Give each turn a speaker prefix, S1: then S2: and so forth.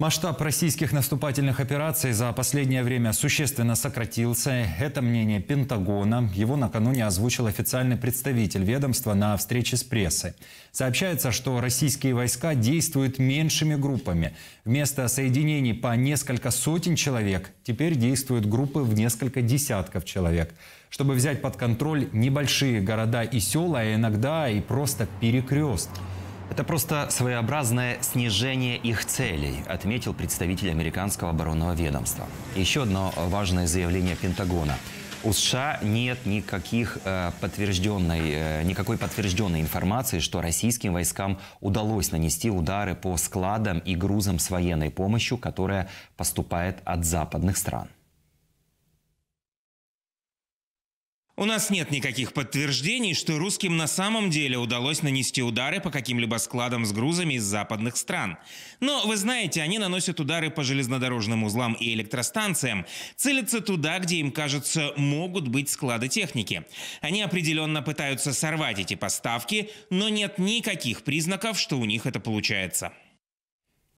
S1: Масштаб российских наступательных операций за последнее время существенно сократился. Это мнение Пентагона. Его накануне озвучил официальный представитель ведомства на встрече с прессой. Сообщается, что российские войска действуют меньшими группами. Вместо соединений по несколько сотен человек теперь действуют группы в несколько десятков человек, чтобы взять под контроль небольшие города и села, а иногда и просто перекрестки. Это просто своеобразное снижение их целей,
S2: отметил представитель американского оборонного ведомства. Еще одно важное заявление Пентагона. У США нет никаких, э, подтвержденной, э, никакой подтвержденной информации, что российским войскам удалось нанести удары по складам и грузам с военной помощью, которая поступает от западных стран.
S3: У нас нет никаких подтверждений, что русским на самом деле удалось нанести удары по каким-либо складам с грузами из западных стран. Но, вы знаете, они наносят удары по железнодорожным узлам и электростанциям, целятся туда, где им, кажется, могут быть склады техники. Они определенно пытаются сорвать эти поставки, но нет никаких признаков, что у них это получается.